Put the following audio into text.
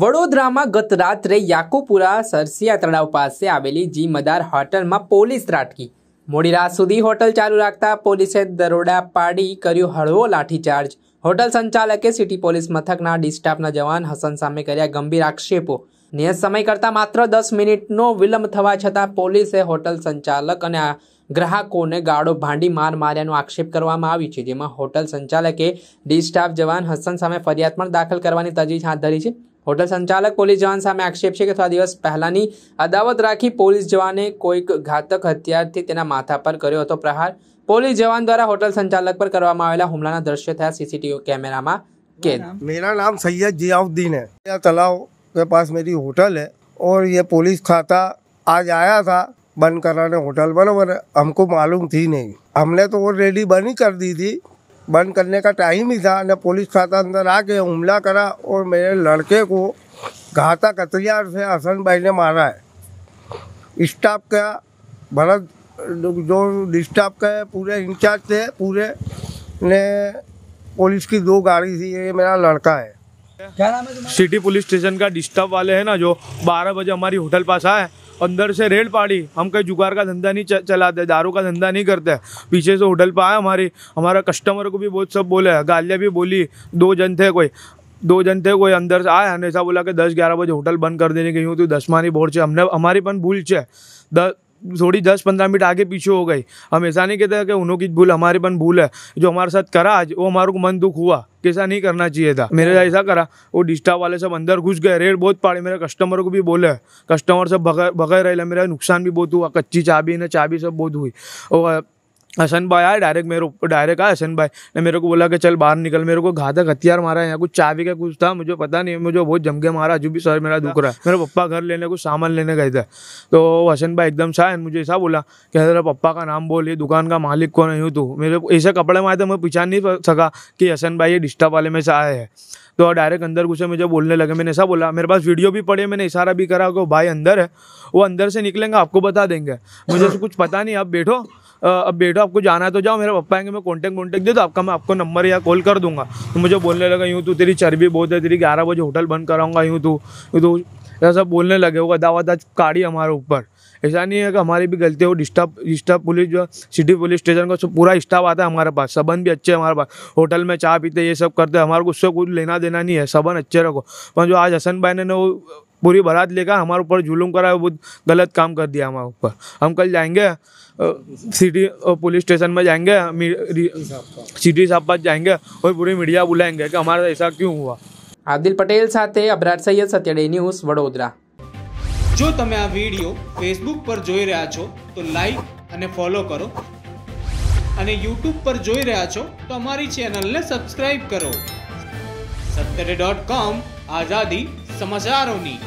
વડોદરામાં ગત રાત્રે યાકુપુરા સરસિયા તળાવ પાસે આવેલી જી મદાર હોટલમાં પોલીસ ત્રાટકી મોડી રાત સુધી હોટલ ચાલુ રાખતા પોલીસે દરોડા પાડી કર્યો હળવો લાઠીચાર્જ હોટલ સંચાલકે સિટી પોલીસ મથકના ડિસ્ટાફના જવાન હસન સામે કર્યા ગંભીર આક્ષેપો નિયત સમય કરતાં માત્ર દસ મિનિટનો વિલંબ થવા છતાં પોલીસે હોટલ સંચાલક અને ગ્રાહકોને ગાળો ભાંડી માર માર્યાનો આક્ષેપ કરવામાં આવ્યો છે જેમાં હોટલ સંચાલકે ડિસ્ટાફ જવાન હસન સામે ફરિયાદ પણ દાખલ કરવાની તજવીજ હાથ ધરી છે होटल संचालक पुलिस जवान आक्षेप है कि थोड़ा दिवस पहला अदावत राखी पुलिस जवाने कोई घातक हथियार थे माथा पर करो तो प्रहार पुलिस जवान द्वारा होटल संचालक पर कर हमला दृश्य थे सीसीटीवी कैमरा में मेरा नाम सैयद जियाउद्दीन है तलाव के पास मेरी होटल है और ये पुलिस खाता आज आया था बंद कराने होटल बनो हमको मालूम थी नहीं हमने तो वो रेडी बंद कर दी थी बंद करने का टाइम ही था ना पुलिस खाता अंदर आके हमला करा और मेरे लड़के को घाता कतरियार से हसन भाई ने मारा है स्टाफ का भरत जो डिस्टाफ का है पूरे इंचार्ज थे पूरे ने पुलिस की दो गाड़ी थी ये मेरा लड़का है क्या नाम है सिटी पुलिस स्टेशन का डिस्टर्ब वाले हैं ना जो 12 बजे हमारी होटल पास आए अंदर से रेड पाड़ी हम कहीं जुगाड़ का धंधा नहीं चलाते दारू का धंधा नहीं करते पीछे से होटल पर आए हमारी हमारा कस्टमर को भी बहुत सब बोले गालियाँ भी बोली दो जन थे कोई दो जन थे कोई अंदर से आए ऐसा बोला कि दस ग्यारह बजे होटल बंद कर देने गई यूँ तो दसमानी बोर्ड से हमने हमारी पन भूल छे दस थोड़ी दस पंद्रह मिनट आगे पीछे हो गई हम ऐसा नहीं कहते कि उन्होंने की भूल हमारे पन भूल है जो हमारे साथ करा आज वो हमारे को मन दुख हुआ कैसा नहीं करना चाहिए था मेरे साथ ऐसा करा वो डिस्टा वाले सब अंदर घुस गए रेट बहुत पाड़े मेरे कस्टमर को भी बोले कस्टमर सब भगा भगा रहे मेरा नुकसान भी बहुत हुआ कच्ची चाबी ना चाबी सब बहुत हुई और हसन भाई आए डायरेक्ट मेरे ऊपर डायरेक्ट आए हसन भाई ने मेरे को बोला कि चल बाहर निकल मेरे को घातक हथियार मारा है यहाँ कुछ चाबी का कुछ था मुझे पता नहीं मुझे बहुत जम के मारा जो भी सर मेरा दुख रहा है मेरे पप्पा घर लेने कुछ सामान लेने गए थे तो हसन भाई एकदम सा मुझे ऐसा बोला कि तेरा पप्पा का नाम बोल ये दुकान का मालिक कौन हूँ तू तो। मेरे ऐसे कपड़े में आए थे मैं पहचान नहीं सका कि हसन भाई ये डिस्टर्ब वाले में से आए हैं तो डायरेक्ट अंदर घुसे मुझे बोलने लगे मैंने ऐसा बोला मेरे पास वीडियो भी पड़े मैंने इशारा भी करा कि भाई अंदर है वो अंदर से निकलेंगे आपको बता देंगे मुझे कुछ पता नहीं आप बैठो अब बेटा आपको जाना है तो जाओ मेरे पप्पा आएंगे मैं कॉन्टैक्ट वॉन्टैक्ट दे तो आपका मैं आपको नंबर या कॉल कर दूंगा तो मुझे बोलने लगा यूँ तू तेरी चर्बी बहुत है तेरी ग्यारह बजे होटल बंद कराऊंगा यूँ तू तो ऐसा सब बोलने लगे होगा दावा दाज काड़ी हमारे ऊपर ऐसा नहीं है कि हमारी भी गलती हो डिस्टर्ब डिस्टर्ब पुलिस जो सिटी पुलिस स्टेशन का पूरा स्टाफ आता है हमारे पास सबन भी अच्छे हमारे पास होटल में चाय पीते ये सब करते हमारे उससे कुछ लेना देना नहीं है सबन अच्छे रखो पर जो आज हसन भाई ने वो पूरी बारात लेकर हमारे ऊपर जुलूम करा वो गलत काम कर दिया हमारे ऊपर हम कल जाएंगे सिटी पुलिस स्टेशन में जाएंगे सिटी साहब पास जाएंगे और पूरी मीडिया बुलाएंगे कि हमारा ऐसा क्यों हुआ આદિલ પટેલ સાથે અબરાર સૈયદ સત્યડે ન્યૂઝ વડોદરા જો તમે આ વિડીયો ફેસબુક પર જોઈ રહ્યા છો તો લાઈક અને ફોલો કરો અને યુટ્યુબ પર જોઈ રહ્યા છો તો અમારી ચેનલને સબસ્ક્રાઈબ કરો સત્તરે ડોટ કોમ આઝાદી સમાચારોની